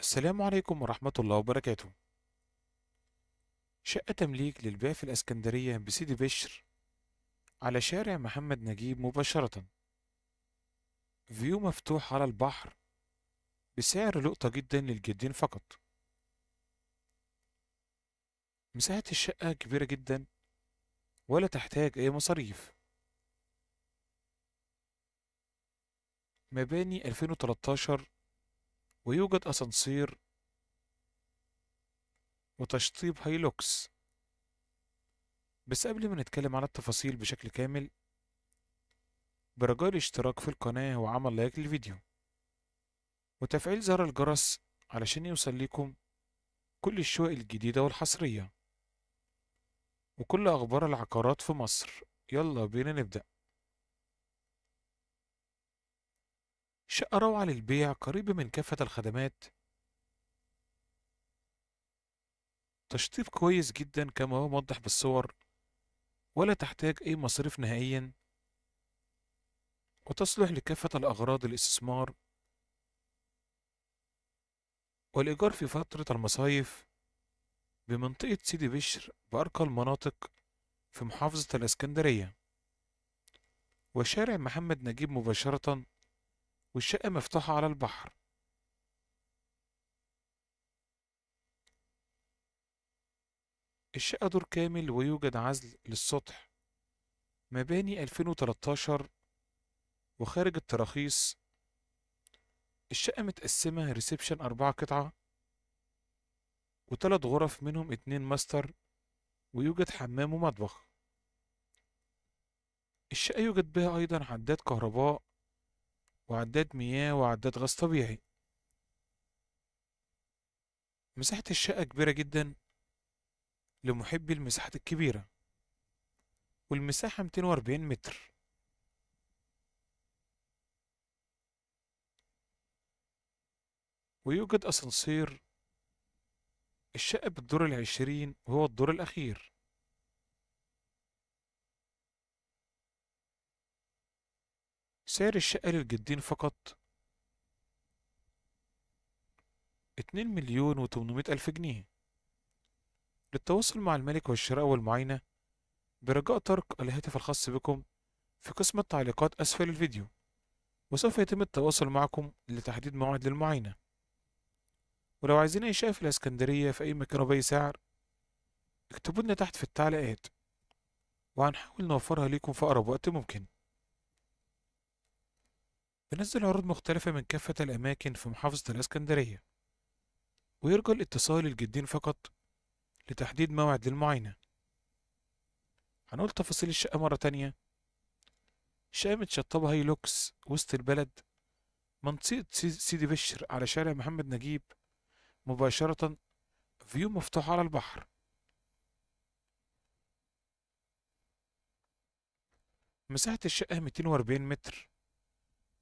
السلام عليكم ورحمة الله وبركاته شقة تمليك للبيع في الإسكندرية بسيدي بشر على شارع محمد نجيب مباشرة فيو مفتوح على البحر بسعر لقطة جدا للجدين فقط مساحة الشقة كبيرة جدا ولا تحتاج أي مصاريف مباني 2013 ويوجد أسانسير وتشطيب هايلوكس بس قبل ما نتكلم على التفاصيل بشكل كامل برجاء الاشتراك في القناة وعمل لايك للفيديو وتفعيل زر الجرس علشان يوصل لكم كل الشقق الجديدة والحصرية وكل أخبار العقارات في مصر يلا بينا نبدأ شقة روعة للبيع قريبة من كافة الخدمات تشطيب كويس جدا كما هو موضح بالصور ولا تحتاج أي مصاريف نهائيا وتصلح لكافة الأغراض الاستثمار والإيجار في فترة المصايف بمنطقة سيدي بشر بأرقى المناطق في محافظة الإسكندرية وشارع محمد نجيب مباشرة والشقة مفتوحة على البحر الشقة دور كامل ويوجد عزل للسطح مباني 2013 وخارج التراخيص الشقة متقسمة ريسبشن أربعة قطعة وتلات غرف منهم اتنين ماستر ويوجد حمام ومطبخ الشقة يوجد بها أيضا عداد كهرباء وعداد مياه وعداد غاز طبيعي مساحة الشقة كبيرة جدا لمحبي المساحات الكبيرة والمساحة 240 متر ويوجد أسانسير الشقة بالدور العشرين وهو الدور الأخير سعر الشقة للجدين فقط اتنين مليون وتمنمية ألف جنيه للتواصل مع الملك والشراء والمعاينة برجاء ترك الهاتف الخاص بكم في قسم التعليقات أسفل الفيديو وسوف يتم التواصل معكم لتحديد موعد للمعاينة ولو عايزين أي شقة في الإسكندرية في أي مكان وبأي سعر اكتبوا لنا تحت في التعليقات وهنحاول نوفرها ليكم في أقرب وقت ممكن بنزل عروض مختلفة من كافة الأماكن في محافظة الإسكندرية ويرجى الاتصال الجدين فقط لتحديد موعد للمعاينة هنقول تفاصيل الشقة مرة تانية شقة متشطبة هاي لوكس وسط البلد منطقة سيدي بشر على شارع محمد نجيب مباشرة فيو مفتوح على البحر مساحة الشقة 240 متر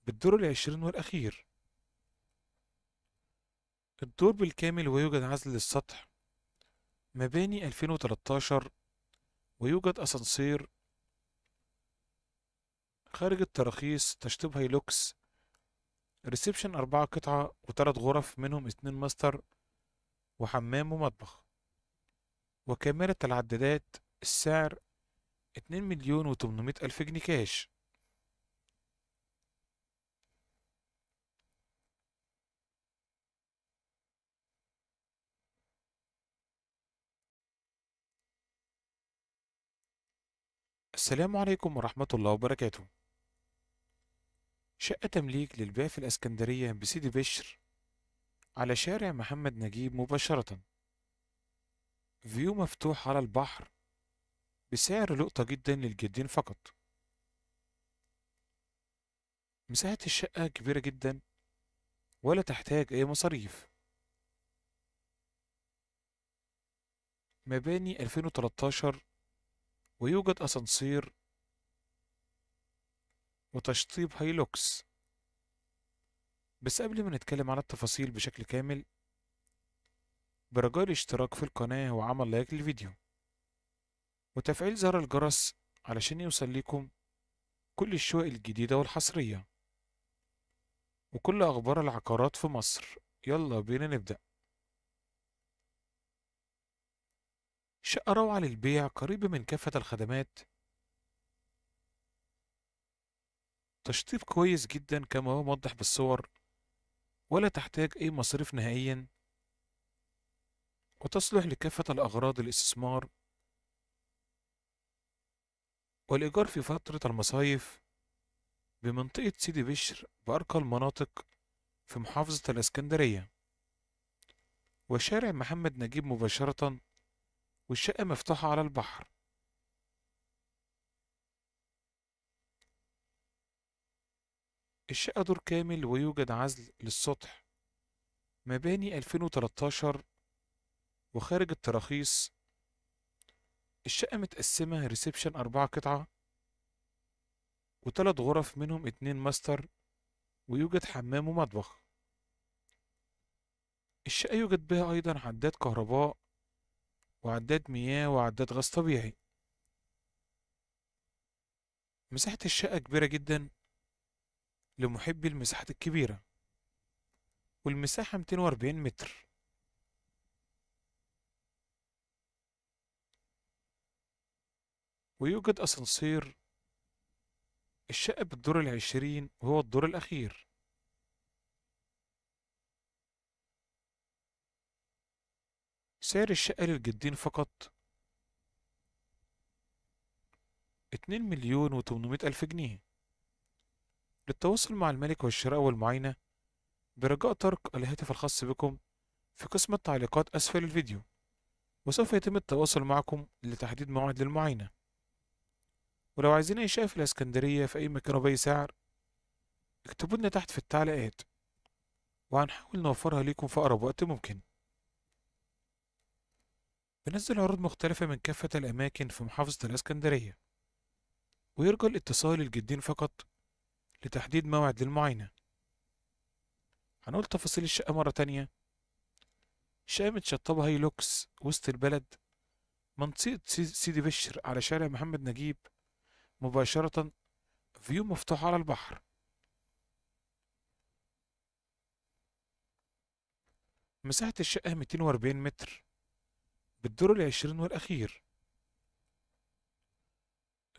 بالدور العشرين والأخير الدور بالكامل ويوجد عزل للسطح مباني 2013 ويوجد أسانسير خارج التراخيص تشطيب هيلوكس ريسبشن أربعة قطعة وثلاث غرف منهم اتنين ماستر وحمام ومطبخ وكاميرا العدادات السعر اتنين مليون وتمنمية ألف جنيه كاش السلام عليكم ورحمة الله وبركاته شقة تمليك للبيع في الإسكندرية بسيدي بشر على شارع محمد نجيب مباشرة فيو مفتوح على البحر بسعر لقطة جدا للجدين فقط مساحة الشقة كبيرة جدا ولا تحتاج أي مصاريف مباني 2013 ويوجد أسانسير وتشطيب هايلوكس بس قبل ما نتكلم على التفاصيل بشكل كامل برجاء الاشتراك في القناة وعمل لايك للفيديو وتفعيل زر الجرس علشان يوصلكم كل الشقق الجديدة والحصرية وكل أخبار العقارات في مصر يلا بينا نبدأ شقة روعة للبيع قريبة من كافة الخدمات تشطيب كويس جدا كما هو موضح بالصور ولا تحتاج أي مصاريف نهائيا وتصلح لكافة الأغراض الاستثمار والإيجار في فترة المصايف بمنطقة سيدي بشر بأرقى المناطق في محافظة الإسكندرية وشارع محمد نجيب مباشرة والشقة مفتوحة على البحر الشقة دور كامل ويوجد عزل للسطح مباني 2013 وخارج التراخيص الشقة متقسمة ريسبشن أربعة قطعة وتلات غرف منهم اتنين ماستر ويوجد حمام ومطبخ الشقة يوجد بها أيضا عداد كهرباء وعداد مياه وعداد غاز طبيعي مساحة الشقة كبيرة جدا لمحبي المساحات الكبيرة والمساحة 240 متر ويوجد أسانسير الشقة بالدور العشرين وهو الدور الأخير سعر الشقة للجدين فقط اتنين مليون وتمنمية ألف جنيه للتواصل مع الملك والشراء والمعاينة برجاء ترك الهاتف الخاص بكم في قسم التعليقات أسفل الفيديو وسوف يتم التواصل معكم لتحديد موعد للمعاينة ولو عايزين أي في الإسكندرية في أي مكان وبأي سعر اكتبوا لنا تحت في التعليقات وهنحاول نوفرها ليكم في أقرب وقت ممكن بنزل عروض مختلفة من كافة الأماكن في محافظة الإسكندرية ويرجى الاتصال الجدين فقط لتحديد موعد للمعاينة هنقول تفاصيل الشقة مرة تانية شقة متشطبة هاي لوكس وسط البلد منطقة سيدي بشر على شارع محمد نجيب مباشرة فيو مفتوح على البحر مساحة الشقة 240 متر بالدور العشرين والأخير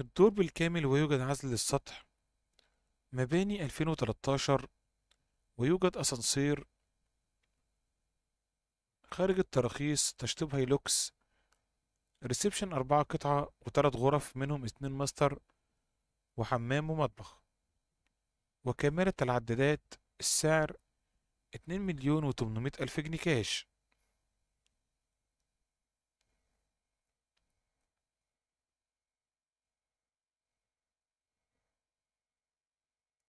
الدور بالكامل ويوجد عزل للسطح مباني 2013 ويوجد أسانسير خارج التراخيص تشطيب هايلوكس ريسبشن أربعة قطعة وتلات غرف منهم اتنين ماستر وحمام ومطبخ وكاميرا العدادات السعر اتنين مليون وتمنمية ألف جنيه كاش